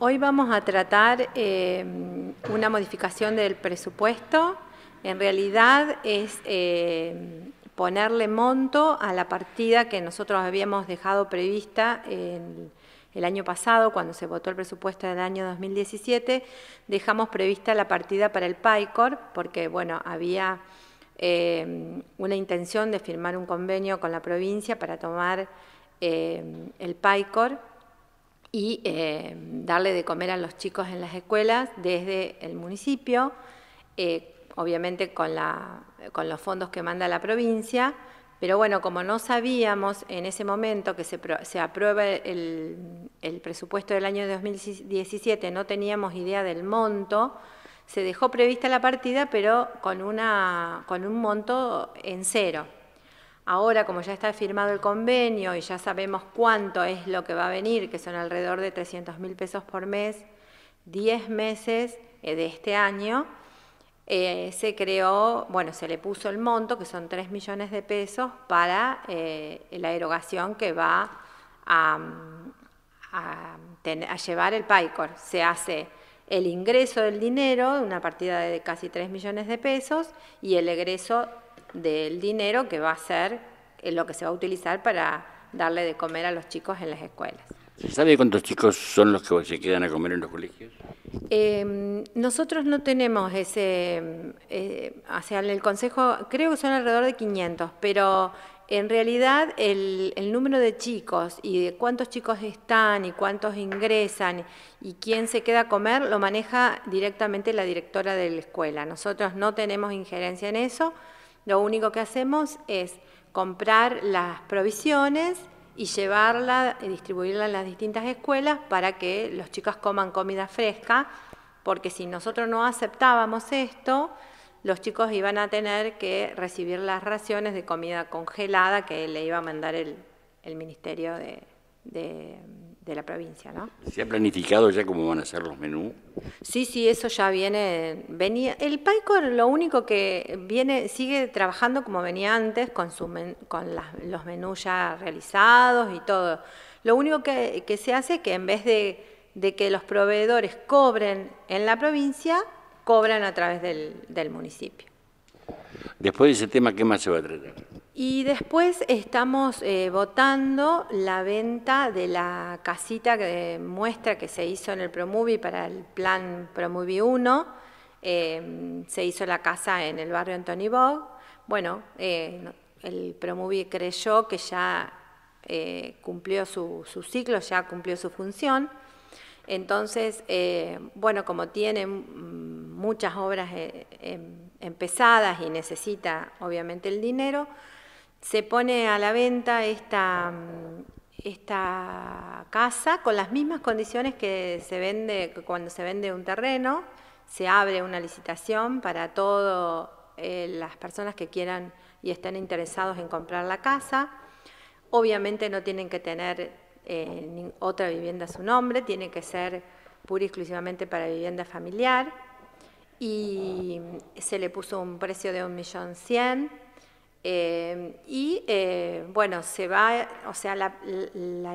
Hoy vamos a tratar eh, una modificación del presupuesto. En realidad es eh, ponerle monto a la partida que nosotros habíamos dejado prevista el año pasado, cuando se votó el presupuesto del año 2017. Dejamos prevista la partida para el PICOR, porque bueno, había eh, una intención de firmar un convenio con la provincia para tomar el PICOR y eh, darle de comer a los chicos en las escuelas desde el municipio, eh, obviamente con, la, con los fondos que manda la provincia, pero bueno, como no sabíamos en ese momento que se, se aprueba el, presupuesto del año 2017, no teníamos idea del monto, se dejó prevista la partida, pero con, una, con un monto en cero. Ahora, como ya está firmado el convenio y ya sabemos cuánto es lo que va a venir, que son alrededor de 300 mil pesos por mes, 10 meses eh, de este año, eh, se creó, bueno, se le puso el monto, que son 3 millones de pesos, para eh, la erogación que va a, llevar el PICOR. Se hace el ingreso del dinero, una partida de casi 3 millones de pesos, y el egreso del dinero que va a ser eh, lo que se va a utilizar para darle de comer a los chicos en las escuelas. ¿Se sabe cuántos chicos son los que se quedan a comer en los colegios? Eh, nosotros no tenemos ese, eh, o el Consejo creo que son alrededor de 500, pero en realidad el, el, número de chicos y de cuántos chicos están y cuántos ingresan y quién se queda a comer lo maneja directamente la directora de la escuela. Nosotros no tenemos injerencia en eso. Lo único que hacemos es comprar las provisiones y llevarla y eh, distribuirla en las distintas escuelas para que los chicos coman comida fresca, porque si nosotros no aceptábamos esto, los chicos iban a tener que recibir las raciones de comida congelada que le iba a mandar el, el Ministerio de, de, la provincia. ¿no? ¿Se ha planificado ya cómo van a ser los menús? Sí, sí, eso ya viene. Venía, el pycor lo único que viene, sigue trabajando como venía antes, con, con los menús ya realizados y todo. Lo único que, se hace es que en vez de, de, que los proveedores cobren en la provincia, cobran a través del, del municipio. Después de ese tema, ¿qué más se va a tratar? Y después estamos eh, votando la venta de la casita que muestra que se hizo en el Promuvi para el plan Promuvi 1. Eh, se hizo la casa en el barrio Anthony Bog. Bueno, eh, el Promuvi creyó que ya cumplió su, su, ciclo, ya cumplió su función. Entonces, bueno, como tiene mm, muchas obras em, empezadas y necesita obviamente el dinero, se pone a la venta esta, casa con las mismas condiciones que se vende cuando se vende un terreno. Se abre una licitación para todas eh, las personas que quieran y estén interesados en comprar la casa. Obviamente no tienen que tener eh, otra vivienda a su nombre, tiene que ser pura y exclusivamente para vivienda familiar. Y se le puso un precio de 1.100.000 Em, y eh, bueno, se va, o sea, la,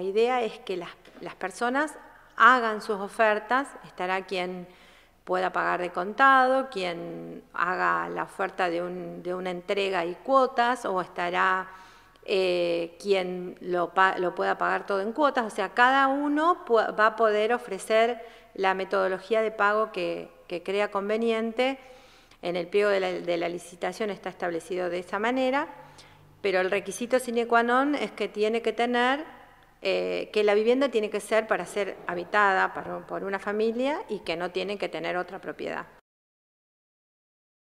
idea es que las, personas hagan sus ofertas, estará quien pueda pagar de contado, quien haga la oferta de, una entrega y cuotas, o estará eh, quien lo, pueda pagar todo en cuotas, o sea, cada uno va a poder ofrecer la metodología de pago que crea conveniente en el pliego de la, licitación está establecido de esa manera, pero el requisito sine qua non es que tiene que tener, eh, que la vivienda tiene que ser para ser habitada por una familia y que no tiene que tener otra propiedad.